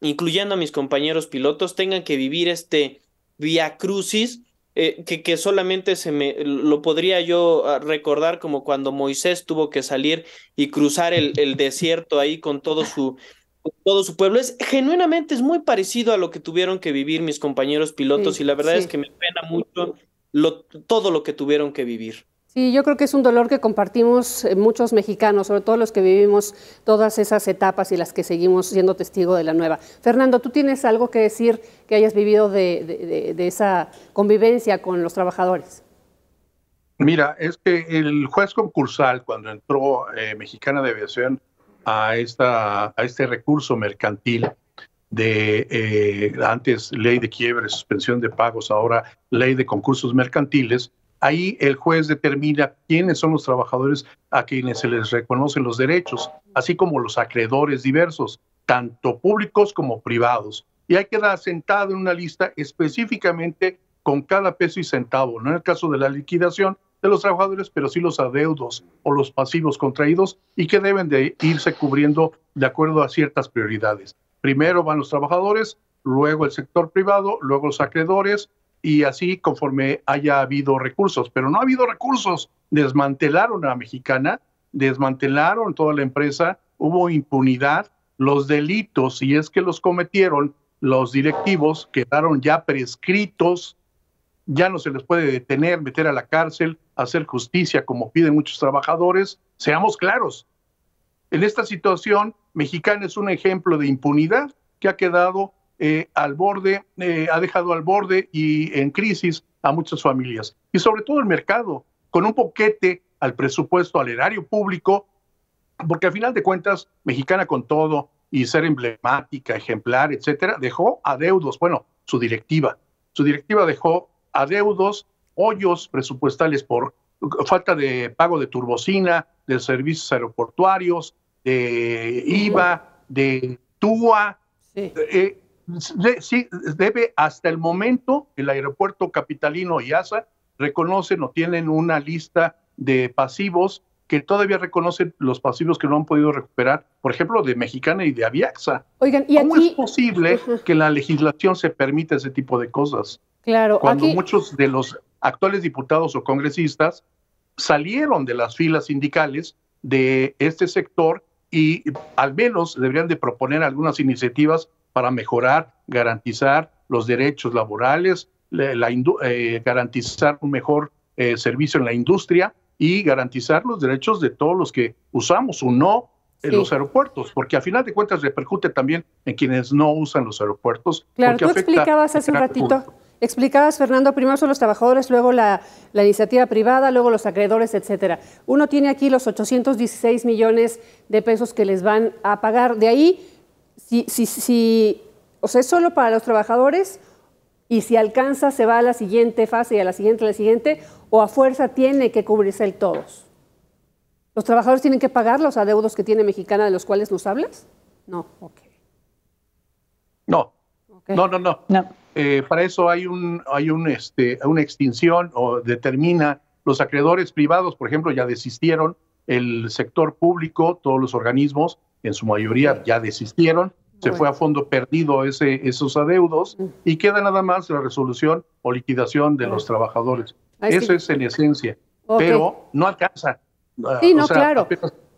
incluyendo a mis compañeros pilotos, tengan que vivir este via crucis eh, que, que, solamente se me lo podría yo ah, recordar como cuando Moisés tuvo que salir y cruzar el, el desierto ahí con todo su todo su pueblo. Es genuinamente es muy parecido a lo que tuvieron que vivir mis compañeros pilotos y la verdad es que me pena mucho todo lo que tuvieron que vivir. Sí, yo creo que es un dolor que compartimos eh, muchos mexicanos, sobre todo los que vivimos todas esas etapas y las que seguimos siendo testigo de la nueva. Fernando, ¿tú tienes algo que decir que hayas vivido de, esa convivencia con los trabajadores? Mira, es que el juez concursal, cuando entró eh, Mexicana de Aviación, a, esta, a este recurso mercantil de eh, antes ley de quiebre, suspensión de pagos, ahora ley de concursos mercantiles, ahí el juez determina quiénes son los trabajadores a quienes se les reconocen los derechos, así como los acreedores diversos, tanto públicos como privados. Y hay que dar sentado en una lista específicamente con cada peso y centavo, no en el caso de la liquidación, de los trabajadores, pero sí los adeudos o los pasivos contraídos y que deben de irse cubriendo de acuerdo a ciertas prioridades. Primero van los trabajadores, luego el sector privado, luego los acreedores y así conforme haya habido recursos. Pero no ha habido recursos. Desmantelaron a mexicana, desmantelaron toda la empresa, hubo impunidad, los delitos, si es que los cometieron los directivos, quedaron ya prescritos ya no se les puede detener, meter a la cárcel, hacer justicia como piden muchos trabajadores. Seamos claros, en esta situación, Mexicana es un ejemplo de impunidad que ha quedado eh, al borde, eh, ha dejado al borde y en crisis a muchas familias. Y sobre todo el mercado, con un poquete al presupuesto, al erario público, porque al final de cuentas, Mexicana con todo y ser emblemática, ejemplar, etcétera, dejó adeudos, bueno, su directiva. Su directiva dejó adeudos, hoyos presupuestales por falta de pago de turbocina, de servicios aeroportuarios, de IVA, de TUA. Eh, sí. debe hasta el momento el aeropuerto capitalino y ASA reconocen o tienen una lista de pasivos que todavía reconocen los pasivos que no han podido recuperar, por ejemplo, de Mexicana y de Aviaxa. Oigan, ¿Cómo es posible que la legislación se permita ese tipo de cosas? cuando muchos de los actuales diputados o congresistas salieron de las filas sindicales de este sector y al menos deberían de proponer algunas iniciativas para mejorar, garantizar los derechos laborales, eh, garantizar un mejor eh, servicio en la industria y garantizar los derechos de todos los que usamos o no en eh, los aeropuertos, porque a final de cuentas repercute también en quienes no usan los aeropuertos. Claro, tú explicabas hace un este ratito. Explicabas, Fernando, primero son los trabajadores, luego la, iniciativa privada, luego los acreedores, etcétera. Uno tiene aquí los 816 millones de pesos que les van a pagar. De ahí, si, o sea, es solo para los trabajadores y si alcanza se va a la siguiente fase y a la siguiente, a la siguiente, o a fuerza tiene que cubrirse el todos. ¿Los trabajadores tienen que pagar los adeudos que tiene Mexicana de los cuales nos hablas? No, ok. No. No, no, no. No. Eh, para eso hay un hay un este una extinción o determina los acreedores privados, por ejemplo, ya desistieron, el sector público, todos los organismos, en su mayoría ya desistieron, se fue a fondo perdido ese, esos adeudos y queda nada más la resolución o liquidación de los ah. trabajadores. Eso es en esencia, pero no alcanza. Ah, sí, no, claro.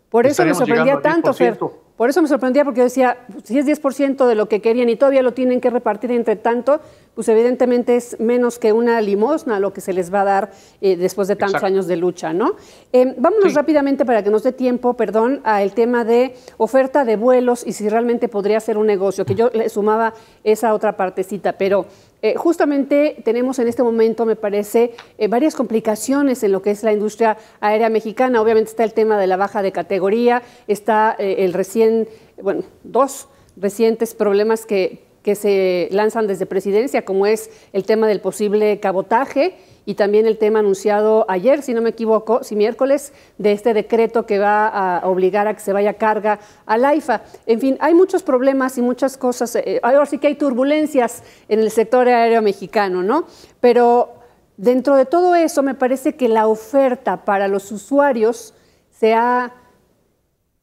Por eso me sorprendía tanto, Fer. Por eso me sorprendía porque yo decía, pues, si es 10% de lo que querían y todavía lo tienen que repartir entre tanto, pues evidentemente es menos que una limosna lo que se les va a dar eh, después de tantos años de lucha, ¿no? Eh, vámonos rápidamente para que nos dé tiempo, perdón, al tema de oferta de vuelos y si realmente podría ser un negocio, que yo le sumaba esa otra partecita, pero eh, justamente tenemos en este momento, me parece, eh, varias complicaciones en lo que es la industria aérea mexicana. Obviamente está el tema de la baja de categoría, está eh, el recién, bueno, dos recientes problemas que que se lanzan desde presidencia, como es el tema del posible cabotaje y también el tema anunciado ayer, si no me equivoco, si miércoles, de este decreto que va a obligar a que se vaya carga al AIFA. En fin, hay muchos problemas y muchas cosas. Eh, eh, ahora sí que hay turbulencias en el sector aéreo mexicano, ¿no? Pero dentro de todo eso, me parece que la oferta para los usuarios se ha,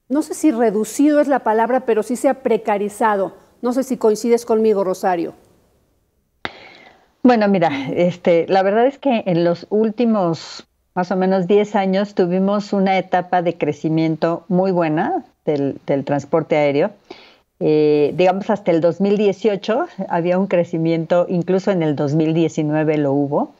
no sé si reducido es la palabra, pero sí se ha precarizado no sé si coincides conmigo, Rosario. Bueno, mira, este, la verdad es que en los últimos más o menos 10 años tuvimos una etapa de crecimiento muy buena del, transporte aéreo. Eh, digamos, hasta el 2018 había un crecimiento, incluso en el 2019 lo hubo,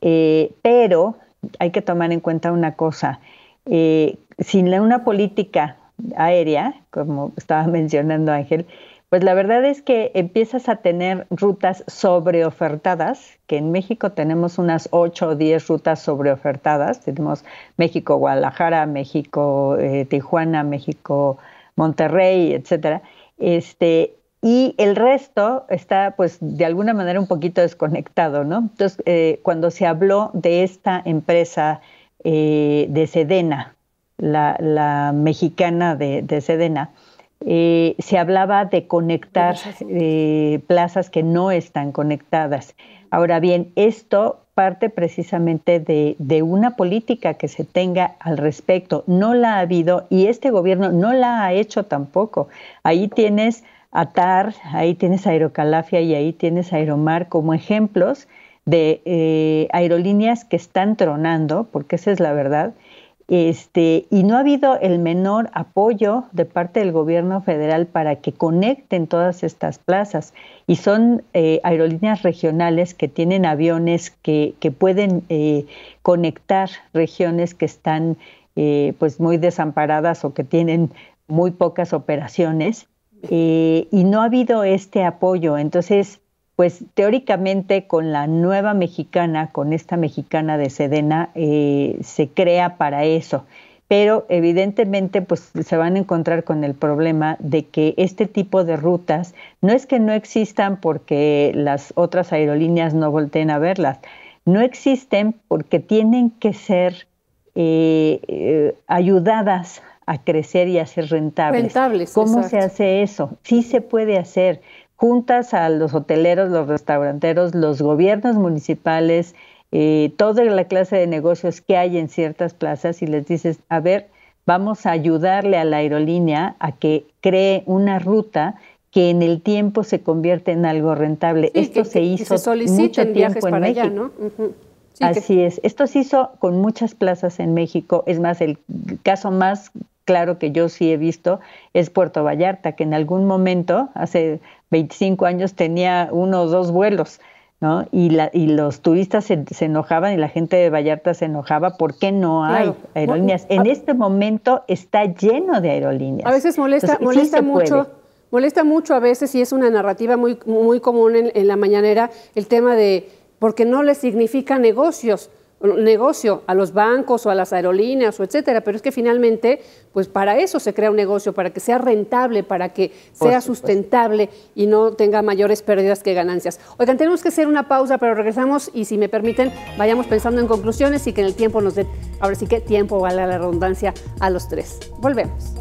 eh, pero hay que tomar en cuenta una cosa, eh, sin una política aérea, como estaba mencionando Ángel, pues la verdad es que empiezas a tener rutas sobreofertadas, que en México tenemos unas ocho o diez rutas sobreofertadas. Tenemos México-Guadalajara, México-Tijuana, eh, México-Monterrey, etcétera. Este, y el resto está, pues, de alguna manera un poquito desconectado, ¿no? Entonces, eh, cuando se habló de esta empresa eh, de Sedena, la, mexicana de Sedena, eh, se hablaba de conectar eh, plazas que no están conectadas. Ahora bien, esto parte precisamente de, una política que se tenga al respecto. No la ha habido y este gobierno no la ha hecho tampoco. Ahí tienes ATAR, ahí tienes Aerocalafia y ahí tienes Aeromar como ejemplos de eh, aerolíneas que están tronando, porque esa es la verdad, este, y no ha habido el menor apoyo de parte del gobierno federal para que conecten todas estas plazas. Y son eh, aerolíneas regionales que tienen aviones que, que pueden eh, conectar regiones que están eh, pues muy desamparadas o que tienen muy pocas operaciones. y no ha habido este apoyo. Entonces, pues teóricamente con la nueva mexicana, con esta mexicana de Sedena, eh, se crea para eso. Pero evidentemente pues se van a encontrar con el problema de que este tipo de rutas no es que no existan porque las otras aerolíneas no volteen a verlas, no existen porque tienen que ser eh, eh, ayudadas a crecer y a ser rentables. rentables ¿Cómo se hace eso? Sí se puede hacer juntas a los hoteleros, los restauranteros, los gobiernos municipales, eh, toda la clase de negocios que hay en ciertas plazas y les dices, a ver, vamos a ayudarle a la aerolínea a que cree una ruta que en el tiempo se convierte en algo rentable. Esto se hizo mucho tiempo para México. ¿no? Así es. Esto se hizo con muchas plazas en México. Es más, el caso más claro que yo sí he visto es Puerto Vallarta, que en algún momento, hace 25 años tenía uno o dos vuelos, ¿no? Y, los turistas se, enojaban y la gente de Vallarta se enojaba, porque no hay aerolíneas? En este momento está lleno de aerolíneas. A veces molesta, molesta mucho. Molesta mucho a veces y es una narrativa muy, muy común en, en la mañanera el tema de porque no le significa negocios negocio a los bancos o a las aerolíneas o etcétera, pero es que finalmente, pues para eso se crea un negocio, para que sea rentable, para que sea sustentable y no tenga mayores pérdidas que ganancias. Oigan, tenemos que hacer una pausa, pero regresamos y si me permiten, vayamos pensando en conclusiones y que en el tiempo nos dé, ahora sí que tiempo vale la redundancia a los tres. Volvemos.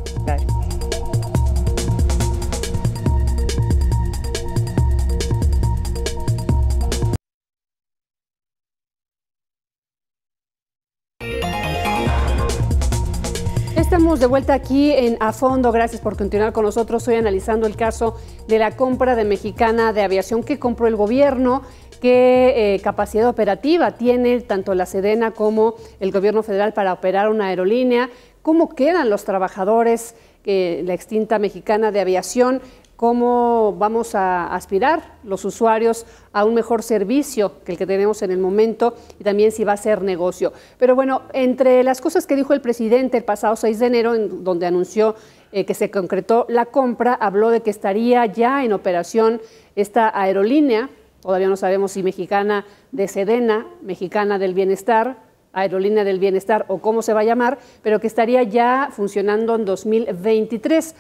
de vuelta aquí en A Fondo. Gracias por continuar con nosotros. Hoy analizando el caso de la compra de Mexicana de Aviación que compró el gobierno. ¿Qué eh, capacidad operativa tiene tanto la Sedena como el gobierno federal para operar una aerolínea? ¿Cómo quedan los trabajadores? Eh, la extinta mexicana de aviación cómo vamos a aspirar los usuarios a un mejor servicio que el que tenemos en el momento y también si va a ser negocio. Pero bueno, entre las cosas que dijo el presidente el pasado 6 de enero, en donde anunció eh, que se concretó la compra, habló de que estaría ya en operación esta aerolínea, todavía no sabemos si mexicana de Sedena, mexicana del bienestar, Aerolínea del Bienestar o cómo se va a llamar, pero que estaría ya funcionando en 2023.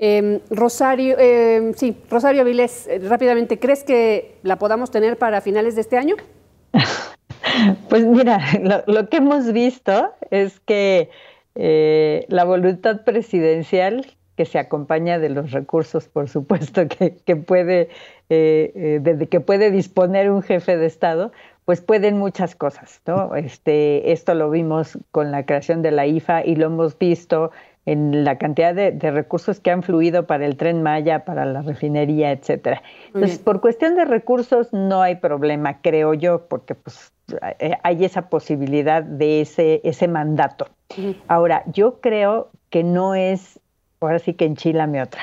Em, Rosario, eh, sí, Rosario Avilés, rápidamente, ¿crees que la podamos tener para finales de este año? Pues mira, lo, que hemos visto es que eh, la voluntad presidencial, que se acompaña de los recursos, por supuesto, que, puede, eh, eh, que puede disponer un jefe de Estado, pues pueden muchas cosas, ¿no? Este, esto lo vimos con la creación de la IFA y lo hemos visto en la cantidad de, recursos que han fluido para el tren Maya, para la refinería, etcétera. Entonces, por cuestión de recursos no hay problema, creo yo, porque pues eh, hay esa posibilidad de ese, ese mandato. Ahora, yo creo que no es, ahora sí que me otra.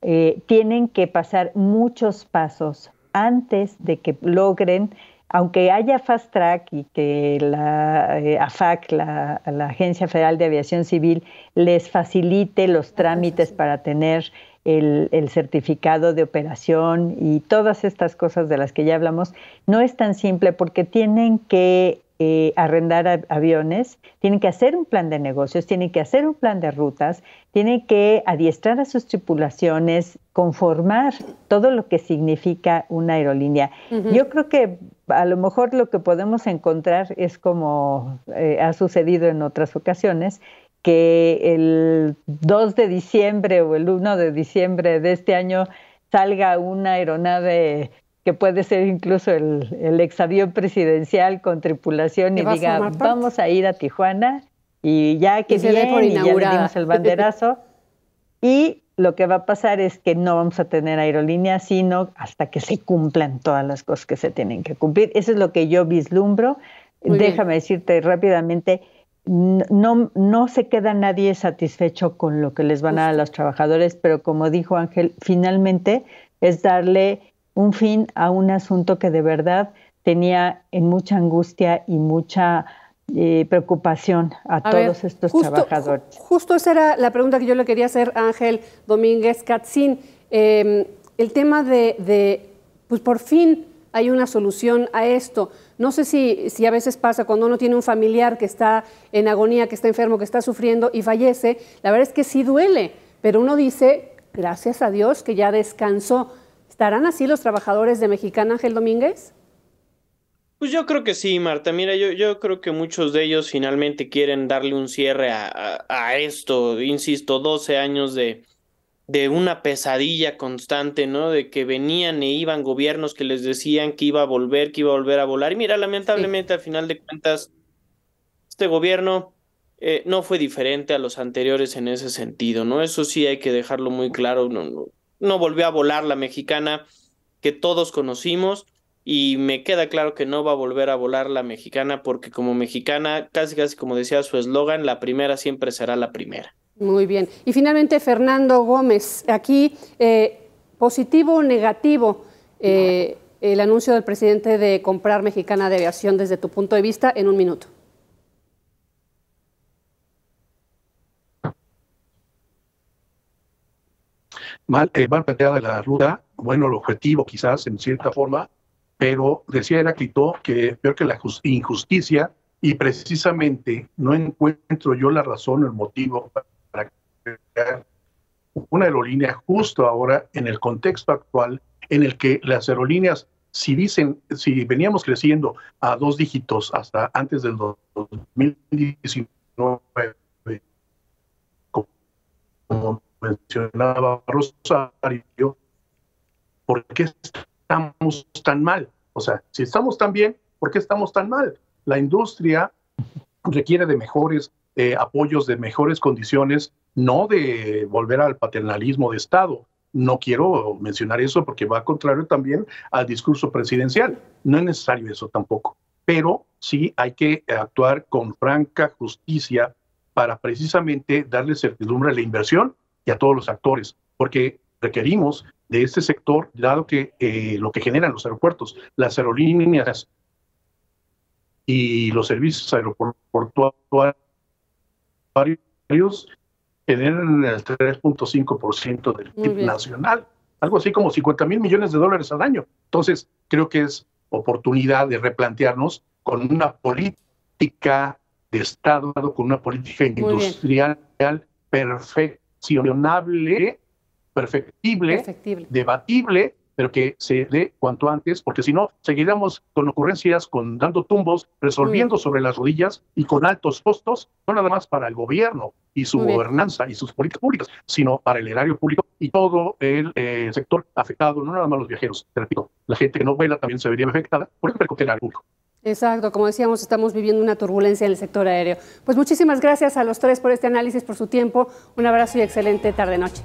Eh, tienen que pasar muchos pasos antes de que logren aunque haya fast track y que la eh, AFAC, la, Agencia Federal de Aviación Civil, les facilite los trámites para tener el, certificado de operación y todas estas cosas de las que ya hablamos, no es tan simple porque tienen que eh, arrendar aviones, tienen que hacer un plan de negocios, tienen que hacer un plan de rutas, tienen que adiestrar a sus tripulaciones, conformar todo lo que significa una aerolínea. Yo creo que a lo mejor lo que podemos encontrar es como eh, ha sucedido en otras ocasiones, que el 2 de diciembre o el 1 de diciembre de este año salga una aeronave que puede ser incluso el, el exavión presidencial con tripulación y diga, vamos a ir a Tijuana y ya que bien, y ya le el banderazo. y lo que va a pasar es que no vamos a tener aerolíneas, sino hasta que se cumplan todas las cosas que se tienen que cumplir. Eso es lo que yo vislumbro. Déjame decirte rápidamente, no, no se queda nadie satisfecho con lo que les van a dar a los trabajadores, pero como dijo Ángel, finalmente es darle un fin a un asunto que de verdad tenía en mucha angustia y mucha y eh, preocupación a, todos estos trabajadores. justo esa era la pregunta que yo le quería hacer a Ángel Domínguez Katzin. Em, el tema de, pues por fin hay una solución a esto. No sé si, si, a veces pasa cuando uno tiene un familiar que está en agonía, que está enfermo, que está sufriendo y fallece, la verdad es que sí duele, pero uno dice, gracias a Dios que ya descansó. ¿Estarán así los trabajadores de Mexicana, Ángel Domínguez? Pues yo creo que sí, Marta. Mira, yo, yo creo que muchos de ellos finalmente quieren darle un cierre a, esto. Insisto, 12 años de, de una pesadilla constante, ¿no? De que venían e iban gobiernos que les decían que iba a volver, que iba a volver a volar. Y mira, lamentablemente al final de cuentas, este gobierno eh, no fue diferente a los anteriores en ese sentido, ¿no? Eso sí hay que dejarlo muy claro. no, no volvió a volar la mexicana que todos conocimos y me queda claro que no va a volver a volar la mexicana porque como mexicana, casi casi como decía su eslogan, la primera siempre será la primera. Muy bien. Y finalmente Fernando Gómez, aquí eh, positivo o negativo eh, el anuncio del presidente de comprar Mexicana de Aviación desde tu punto de vista en un minuto. Mal, eh, la ruta, bueno, el objetivo quizás en cierta forma pero decía Heráclito que peor que la injusticia, y precisamente no encuentro yo la razón o el motivo para crear una aerolínea justo ahora en el contexto actual en el que las aerolíneas, si dicen, si veníamos creciendo a dos dígitos hasta antes del 2019, como mencionaba Rosario, ¿por qué estamos tan mal? O sea, si estamos tan bien, ¿por qué estamos tan mal? La industria requiere de mejores eh, apoyos, de mejores condiciones, no de volver al paternalismo de Estado. No quiero mencionar eso porque va contrario también al discurso presidencial. No es necesario eso tampoco. Pero sí hay que actuar con franca justicia para precisamente darle certidumbre a la inversión y a todos los actores. Porque requerimos de este sector, dado que eh, lo que generan los aeropuertos, las aerolíneas y los servicios aeroportuarios generan el 3.5% del PIB nacional, algo así como 50 mil millones de dólares al año. Entonces, creo que es oportunidad de replantearnos con una política de Estado, con una política industrial perfeccionable perfectible, debatible, pero que se dé cuanto antes, porque si no, seguiremos con ocurrencias, con dando tumbos, resolviendo sobre las rodillas y con altos costos, no nada más para el gobierno y su gobernanza y sus políticas públicas, sino para el erario público y todo el eh, sector afectado, no nada más los viajeros, la gente que no vuela también se vería afectada por el percote Exacto, como decíamos, estamos viviendo una turbulencia en el sector aéreo. Pues muchísimas gracias a los tres por este análisis, por su tiempo. Un abrazo y excelente tarde-noche.